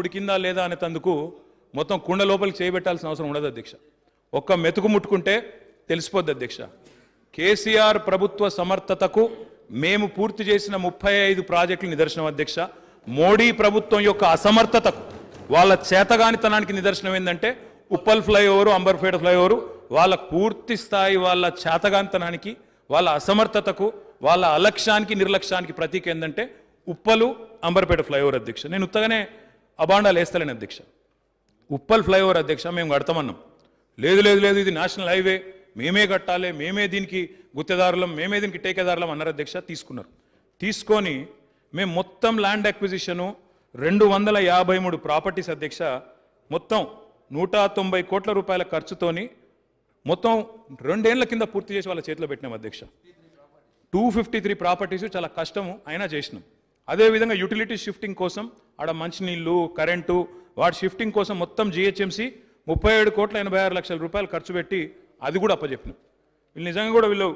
ఉడికిందా లేదా అనే తందుకు మొత్తం కుండ లోపలికి చేయబెట్టాల్సిన అవసరం ఉండదు అధ్యక్ష ఒక్క మెతుకు ముట్టుకుంటే తెలిసిపోద్ది అధ్యక్ష కేసీఆర్ ప్రభుత్వ సమర్థతకు మేము పూర్తి చేసిన ముప్పై ఐదు ప్రాజెక్టులు నిదర్శనం అధ్యక్ష మోడీ ప్రభుత్వం యొక్క అసమర్థతకు వాళ్ళ చేతగానితనానికి నిదర్శనం ఏంటంటే ఉప్పల్ ఫ్లైఓవరు అంబర్పేట ఫ్లైఓవరు వాళ్ళ పూర్తి స్థాయి వాళ్ళ చేతగానితనానికి వాళ్ళ అసమర్థతకు వాళ్ళ అలక్ష్యానికి నిర్లక్ష్యానికి ప్రతీక ఏంటంటే ఉప్పలు అంబర్పేట ఫ్లైఓవర్ అధ్యక్ష నేను ఉత్తగానే అబాండాలు వేస్తలేని అధ్యక్ష ఉప్పల్ ఫ్లైఓవర్ అధ్యక్ష మేము కడతామన్నాం లేదు లేదు లేదు ఇది నేషనల్ హైవే మేమే కట్టాలి మేమే దీనికి గుత్తేదారులం మేమే దీనికి టేకేదారులం అన్నారు అధ్యక్ష తీసుకున్నారు తీసుకొని మేము మొత్తం ల్యాండ్ అక్విజిషను రెండు వందల యాభై మూడు ప్రాపర్టీస్ అధ్యక్ష మొత్తం నూట తొంభై కోట్ల రూపాయల ఖర్చుతోని మొత్తం రెండేళ్ల కింద పూర్తి చేసి వాళ్ళ చేతిలో పెట్టినాం అధ్యక్ష టూ ఫిఫ్టీ త్రీ ప్రాపర్టీస్ చాలా కష్టము అయినా చేసినాం అదేవిధంగా యూటిలిటీ షిఫ్టింగ్ కోసం ఆడ మంచినీళ్ళు కరెంటు వాటి షిఫ్టింగ్ కోసం మొత్తం జిహెచ్ఎంసీ ముప్పై ఏడు కోట్ల ఎనభై ఆరు లక్షల రూపాయలు ఖర్చు పెట్టి అది కూడా అప్పచెప్పినాం వీళ్ళు నిజంగా కూడా వీళ్ళు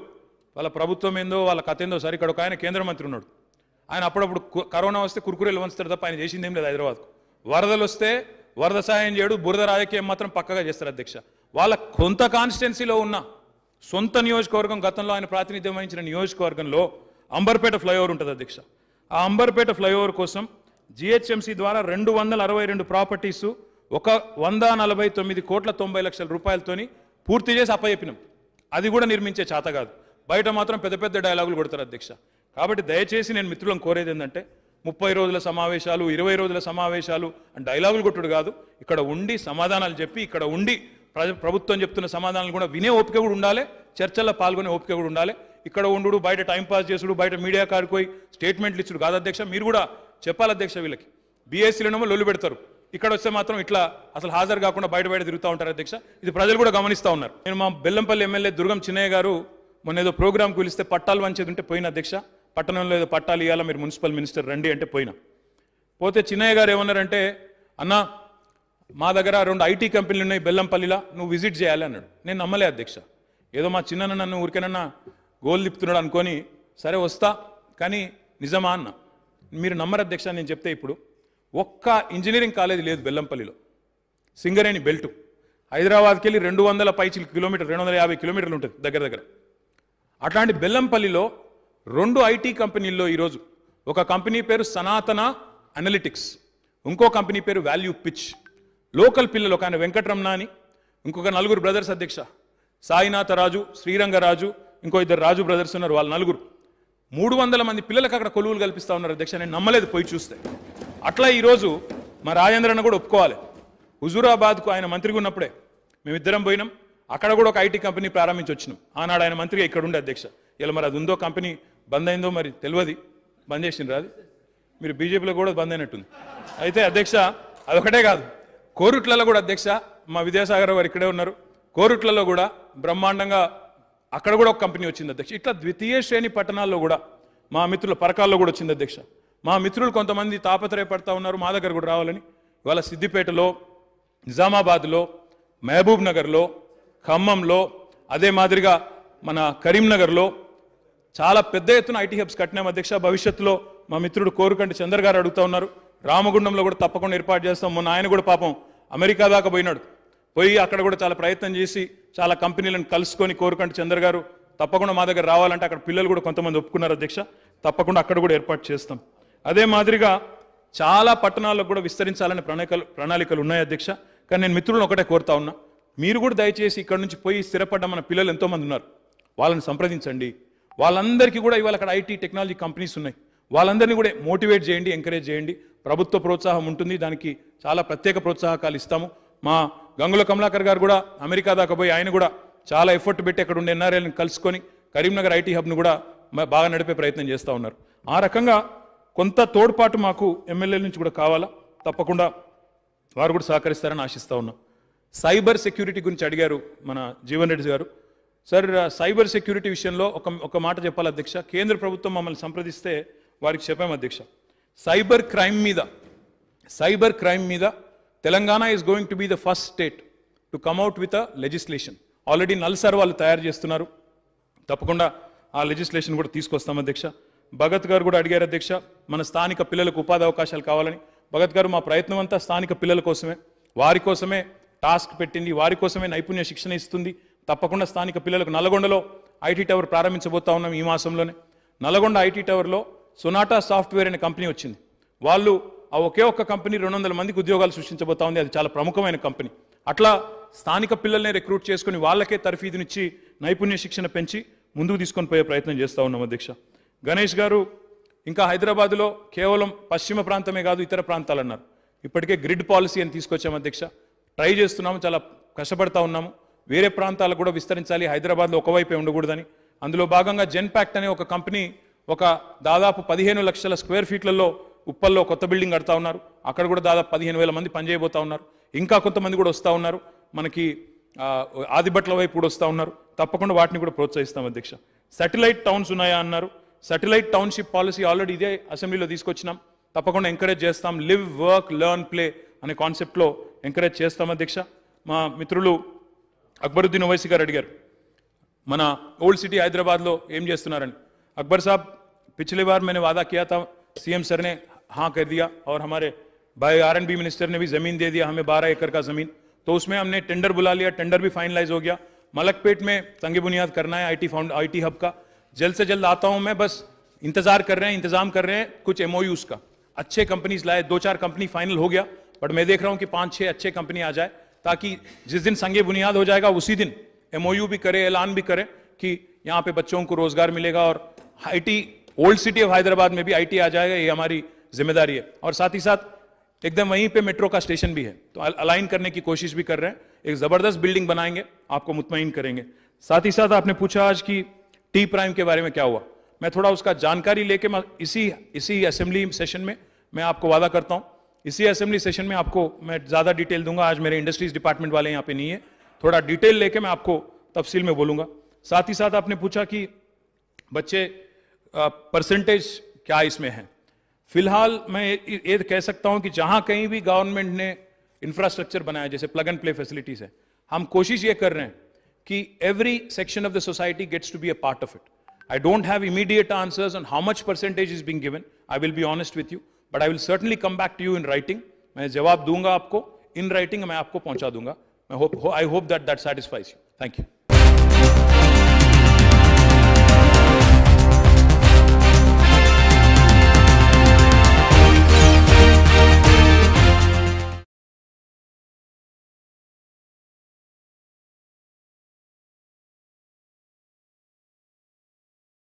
వాళ్ళ ప్రభుత్వం ఏందో వాళ్ళ కథ ఏందో సరే ఒక ఆయన కేంద్ర మంత్రి ఉన్నాడు ఆయన అప్పుడప్పుడు కరోనా వస్తే కురుకురేలు వంచుతారు తప్ప ఆయన చేసింది ఏం లేదు హైదరాబాద్కు వరదలు వస్తే వరద సాయం చేయడు బురద రాజకీయం మాత్రం పక్కగా చేస్తారు అధ్యక్ష వాళ్ళ కొంత కాన్స్టిట్యున్సీలో ఉన్న సొంత నియోజకవర్గం గతంలో ఆయన ప్రాతినిధ్యం వహించిన నియోజకవర్గంలో అంబర్పేట ఫ్లైఓవర్ ఉంటుంది అధ్యక్ష ఆ అంబర్పేట ఫ్లైఓవర్ కోసం జిహెచ్ఎంసీ ద్వారా రెండు వందల అరవై రెండు ప్రాపర్టీస్ ఒక వంద నలభై తొమ్మిది కోట్ల తొంభై లక్షల రూపాయలతోని పూర్తి చేసి అప్పయపినాం అది కూడా నిర్మించే చేత కాదు బయట మాత్రం పెద్ద పెద్ద డైలాగులు కొడతారు అధ్యక్ష కాబట్టి దయచేసి నేను మిత్రులను కోరేది ఏంటంటే ముప్పై రోజుల సమావేశాలు ఇరవై రోజుల సమావేశాలు డైలాగులు కొట్టుడు కాదు ఇక్కడ ఉండి సమాధానాలు చెప్పి ఇక్కడ ఉండి ప్రభుత్వం చెప్తున్న సమాధానాలు కూడా వినే ఓపిక కూడా ఉండాలి చర్చల్లో పాల్గొనే ఓపిక కూడా ఉండాలి ఇక్కడ ఉండు బయట టైంపాస్ చేసుడు బయట మీడియా కాడుకోయి స్టేట్మెంట్లు ఇచ్చుడు కాదు అధ్యక్ష మీరు కూడా చెప్పాలి అధ్యక్ష వీళ్ళకి బీఎస్సీలోనేమో e లొల్లు పెడతారు ఇక్కడ వస్తే మాత్రం ఇట్లా అసలు హాజరు కాకుండా బయట బయట తిరుగుతూ ఉంటారు అధ్యక్ష ఇది ప్రజలు కూడా గమనిస్తూ ఉన్నారు నేను మా బెల్లంపల్లి ఎమ్మెల్యే దుర్గం చిన్నయ్య గారు మొన్న ఏదో ప్రోగ్రామ్ కులిస్తే పట్టాలు వంచేది ఉంటే పోయిన అధ్యక్ష పట్టణంలో ఏదో పట్టాలు ఇవ్వాలా మీరు మున్సిపల్ మినిస్టర్ రండి అంటే పోయినా పోతే చిన్నయ్య గారు ఏమన్నారంటే అన్న మా దగ్గర రెండు ఐటీ కంపెనీలు ఉన్నాయి బెల్లంపల్లిలా నువ్వు విజిట్ చేయాలి అన్నాడు నేను నమ్మలే అధ్యక్ష ఏదో మా చిన్న నన్ను ఊరికేనన్నా గోల్ లిప్తున్నాడు అనుకొని సరే వస్తా కానీ నిజమా అన్న మీరు నమ్మరు అధ్యక్ష నేను చెప్తే ఇప్పుడు ఒక్క ఇంజనీరింగ్ కాలేజ్ లేదు బెల్లంపల్లిలో సింగరేణి బెల్టు హైదరాబాద్కి వెళ్ళి రెండు వందల పైచిల్ కిలోమీటర్ రెండు వందల యాభై కిలోమీటర్లు ఉంటుంది దగ్గర దగ్గర అట్లాంటి బెల్లంపల్లిలో రెండు ఐటీ కంపెనీల్లో ఈరోజు ఒక కంపెనీ పేరు సనాతన అనలిటిక్స్ ఇంకో కంపెనీ పేరు వాల్యూ పిచ్ లోకల్ పిల్లలు ఒక ఆయన వెంకటరమణ అని ఇంకొక నలుగురు బ్రదర్స్ అధ్యక్ష సాయినాథ రాజు శ్రీరంగరాజు ఇంకో ఇద్దరు రాజు బ్రదర్స్ ఉన్నారు వాళ్ళు నలుగురు మూడు వందల మంది పిల్లలకు అక్కడ కొలువులు కల్పిస్తూ ఉన్నారు అధ్యక్ష నేను నమ్మలేదు పోయి చూస్తే అట్లా ఈరోజు మా రాజేంద్రన్న కూడా ఒప్పుకోవాలి హుజూరాబాద్కు ఆయన మంత్రిగా ఉన్నప్పుడే మేమిద్దరం పోయినాం అక్కడ కూడా ఒక ఐటీ కంపెనీ ప్రారంభించి వచ్చినాం ఆనాడు ఆయన మంత్రిగా ఉండే అధ్యక్ష ఇలా మరి అది ఉందో కంపెనీ బంద్ అయిందో మరి తెలియదు బంద్ చేసింది రాదు మీరు బీజేపీలో కూడా బంద్ అయినట్టుంది అయితే అధ్యక్ష అదొకటే కాదు కోరుట్లలో కూడా అధ్యక్ష మా విద్యాసాగర్ వారు ఇక్కడే ఉన్నారు కోరుట్లలో కూడా బ్రహ్మాండంగా అక్కడ కూడా ఒక కంపెనీ వచ్చింది అధ్యక్ష ఇట్లా ద్వితీయ శ్రేణి పట్టణాల్లో కూడా మా మిత్రుల పరకాల్లో కూడా వచ్చింది అధ్యక్ష మా మిత్రులు కొంతమంది తాపత్రయపడతా ఉన్నారు మా దగ్గర కూడా రావాలని ఇవాళ సిద్దిపేటలో నిజామాబాద్లో మహబూబ్ నగర్లో ఖమ్మంలో అదే మాదిరిగా మన కరీంనగర్లో చాలా పెద్ద ఎత్తున ఐటీ హబ్స్ కట్టినాం అధ్యక్ష భవిష్యత్తులో మా మిత్రుడు కోరుకంటి చంద్ర గారు అడుగుతా ఉన్నారు రామగుండంలో కూడా తప్పకుండా ఏర్పాటు చేస్తాం మొన్న ఆయన కూడా పాపం అమెరికా దాకా పోయినాడు పోయి అక్కడ కూడా చాలా ప్రయత్నం చేసి చాలా కంపెనీలను కలుసుకొని కోరుకండి చంద్ర గారు తప్పకుండా మా దగ్గర రావాలంటే అక్కడ పిల్లలు కూడా కొంతమంది ఒప్పుకున్నారు అధ్యక్ష తప్పకుండా అక్కడ కూడా ఏర్పాటు చేస్తాం అదే మాదిరిగా చాలా పట్టణాల్లో కూడా విస్తరించాలనే ప్రణాళికలు ప్రణాళికలు ఉన్నాయి అధ్యక్ష కానీ నేను మిత్రులను ఒకటే కోరుతా ఉన్నా మీరు కూడా దయచేసి ఇక్కడ నుంచి పోయి స్థిరపడ్డ మన పిల్లలు ఎంతోమంది ఉన్నారు వాళ్ళని సంప్రదించండి వాళ్ళందరికీ కూడా ఇవాళ అక్కడ ఐటీ టెక్నాలజీ కంపెనీస్ ఉన్నాయి వాళ్ళందరినీ కూడా మోటివేట్ చేయండి ఎంకరేజ్ చేయండి ప్రభుత్వ ప్రోత్సాహం ఉంటుంది దానికి చాలా ప్రత్యేక ప్రోత్సాహకాలు ఇస్తాము మా గంగుల కమలాకర్ గారు కూడా అమెరికా దాకా పోయి ఆయన కూడా చాలా ఎఫర్ట్ పెట్టి అక్కడ ఉండే ఎన్ఆర్ఎల్ని కలుసుకొని కరీంనగర్ ఐటీ హబ్ను కూడా బాగా నడిపే ప్రయత్నం చేస్తూ ఉన్నారు ఆ రకంగా కొంత తోడ్పాటు మాకు ఎమ్మెల్యేల నుంచి కూడా కావాలా తప్పకుండా వారు కూడా సహకరిస్తారని ఆశిస్తూ ఉన్నాం సైబర్ సెక్యూరిటీ గురించి అడిగారు మన జీవన్ రెడ్డి గారు సార్ సైబర్ సెక్యూరిటీ విషయంలో ఒక ఒక మాట చెప్పాలి అధ్యక్ష కేంద్ర ప్రభుత్వం మమ్మల్ని సంప్రదిస్తే వారికి చెప్పాము అధ్యక్ష సైబర్ క్రైమ్ మీద సైబర్ క్రైమ్ మీద Telangana is going to be the first state to come out with a legislation already NALSAR వాళ్ళు తయారు చేస్తున్నారు తప్పకుండా ఆ లెజిస్లేషన్ కూడా తీసుకొస్తాం అధ్యక్ష భగత్ గారు కూడా అడిగారు అధ్యక్ష మన స్థానిక పిల్లలకు ఉపాధి అవకాశాలు కావాలని భగత్ గారు మా ప్రయత్నం అంతా స్థానిక పిల్లల కోసమే వారి కోసమే టాస్క్ పెట్టింది వారి కోసమే నైపుణ్య శిక్షణ ఇస్తుంది తప్పకుండా స్థానిక పిల్లలకు నల్గొండలో ఐటీ టవర్ ప్రారంభించబోతా ఉన్నాం ఈ మాసంలోనే నల్గొండ ఐటీ టవర్లో సొనాటా సాఫ్ట్వేర్ అనే కంపెనీ వచ్చింది వాళ్ళు ఆ ఒకే ఒక్క కంపెనీ రెండు వందల మందికి ఉద్యోగాలు సృష్టించబోతా ఉంది అది చాలా ప్రముఖమైన కంపెనీ అట్లా స్థానిక పిల్లల్ని రిక్రూట్ చేసుకుని వాళ్ళకే తరఫీదునిచ్చి నైపుణ్య శిక్షణ పెంచి ముందుకు తీసుకొని పోయే ప్రయత్నం చేస్తూ ఉన్నాం అధ్యక్ష గణేష్ గారు ఇంకా హైదరాబాద్లో కేవలం పశ్చిమ ప్రాంతమే కాదు ఇతర ప్రాంతాలు అన్నారు ఇప్పటికే గ్రిడ్ పాలసీ అని తీసుకొచ్చాము అధ్యక్ష ట్రై చేస్తున్నాము చాలా కష్టపడతా ఉన్నాము వేరే ప్రాంతాలకు కూడా విస్తరించాలి హైదరాబాద్లో ఒకవైపే ఉండకూడదని అందులో భాగంగా జెన్ ప్యాక్ట్ అనే ఒక కంపెనీ ఒక దాదాపు పదిహేను లక్షల స్క్వేర్ ఫీట్లలో ఉప్పల్లో కొత్త బిల్డింగ్ కడతా ఉన్నారు అక్కడ కూడా దాదాపు పదిహేను వేల మంది పనిచేయబోతా ఉన్నారు ఇంకా కొంతమంది కూడా వస్తూ ఉన్నారు మనకి ఆదిబట్ల వైపు కూడా వస్తూ ఉన్నారు తప్పకుండా వాటిని కూడా ప్రోత్సహిస్తాం అధ్యక్ష శాటిలైట్ టౌన్స్ ఉన్నాయా అన్నారు శాటిలైట్ టౌన్షిప్ పాలసీ ఆల్రెడీ ఇదే అసెంబ్లీలో తీసుకొచ్చినాం తప్పకుండా ఎంకరేజ్ చేస్తాం లివ్ వర్క్ లెర్న్ ప్లే అనే కాన్సెప్ట్లో ఎంకరేజ్ చేస్తాం అధ్యక్ష మా మిత్రులు అక్బరుద్దీన్ ఓవైసీ గారు అడిగారు మన ఓల్డ్ సిటీ హైదరాబాద్లో ఏం చేస్తున్నారని అక్బర్ సాబ్ పిछले बार మేము वादा किया సీఎం सीएम हाँ कर दिया और हमारे भाई आर बी मिनिस्टर ने भी जमीन दे दिया हमें बारह एकड़ का जमीन तो उसमें हमने टेंडर बुला लिया टेंडर भी फाइनलाइज हो गया मलकपेट में तंगे बुनियाद करना है आई फाउंड आई हब का जल्द से जल्द आता हूं मैं बस इंतजार कर रहे हैं इंतजाम कर रहे हैं कुछ एमओयूज का अच्छे कंपनीज लाए दो चार कंपनी फाइनल हो गया बट मैं देख रहा हूं कि पांच छह अच्छे कंपनी आ जाए ताकि जिस दिन संगे बुनियाद हो जाएगा उसी दिन एमओयू भी करे ऐलान भी करे कि यहाँ पे बच्चों को रोजगार मिलेगा और IT old city of Hyderabad में भी आईटी आ जाएगा ये हमारी जिम्मेदारी है और साथ ही साथ एकदम वहीं पे मेट्रो का स्टेशन भी है तो अलाइन करने की कोशिश भी कर रहे हैं एक ज़बरदस्त बिल्डिंग बनाएंगे आपको मुतमिन करेंगे साथ ही साथ आपने पूछा आज की टी प्राइम के बारे में क्या हुआ मैं थोड़ा उसका जानकारी लेके मैं इसी इसी असेंबली सेशन में मैं आपको वादा करता हूँ इसी असेंबली सेशन में आपको मैं ज़्यादा डिटेल दूंगा आज मेरे इंडस्ट्रीज डिपार्टमेंट वाले यहाँ पे नहीं है थोड़ा डिटेल लेके मैं आपको तफसील में बोलूँगा साथ ही साथ आपने पूछा कि बच्चे परसेंटेज क्या इसमें हैं फिलहाल मैं ये कह सकता हूं कि जहां कहीं भी गवर्नमेंट ने इंफ्रास्ट्रक्चर बनाया जैसे प्लग एंड प्ले फैसिलिटीज है हम कोशिश ये कर रहे हैं कि every section of the society gets to be a part of it I don't have immediate answers on how much percentage is being given I will be honest with you but I will certainly come back to you in writing मैं जवाब दूंगा आपको इन writing मैं आपको पहुंचा दूंगा मैं hope I hope that that satisfies you thank you